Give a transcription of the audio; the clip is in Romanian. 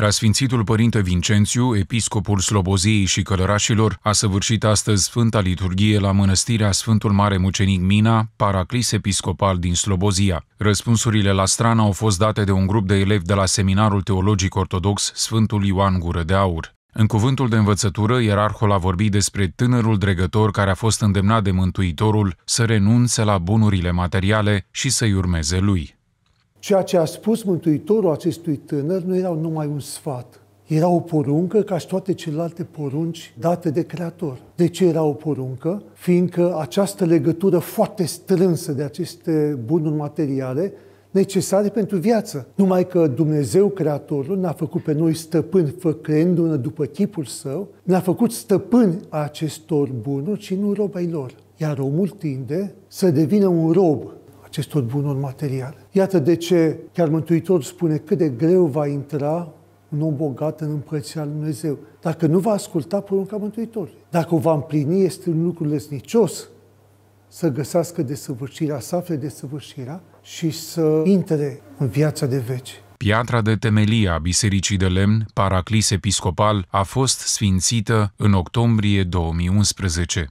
Preasfințitul Părinte Vincențiu, episcopul Sloboziei și Călărașilor, a săvârșit astăzi Sfânta Liturghie la mănăstirea Sfântul Mare Mucenic Mina, paraclis episcopal din Slobozia. Răspunsurile la strană au fost date de un grup de elevi de la Seminarul Teologic Ortodox Sfântul Ioan Gură de Aur. În cuvântul de învățătură, ierarhul a vorbit despre tânărul dregător care a fost îndemnat de Mântuitorul să renunțe la bunurile materiale și să-i urmeze lui. Ceea ce a spus Mântuitorul acestui tânăr nu era numai un sfat, era o poruncă ca și toate celelalte porunci date de Creator. De ce era o poruncă? Fiindcă această legătură foarte strânsă de aceste bunuri materiale necesare pentru viață. Numai că Dumnezeu Creatorul ne-a făcut pe noi stăpâni, făcându-ne după chipul său, ne-a făcut stăpâni a acestor bunuri și nu rob lor. Iar omul tinde să devină un rob acestor bunuri materiale. Iată de ce chiar Mântuitorul spune cât de greu va intra un om bogat în împărăția lui Dumnezeu. Dacă nu va asculta porunca Mântuitorului, dacă o va împlini, este un lucru lesnicios să găsească desăvârșirea, să afle desăvârșirea și să intre în viața de veci. Piatra de temelie a Bisericii de Lemn, Paraclis Episcopal, a fost sfințită în octombrie 2011.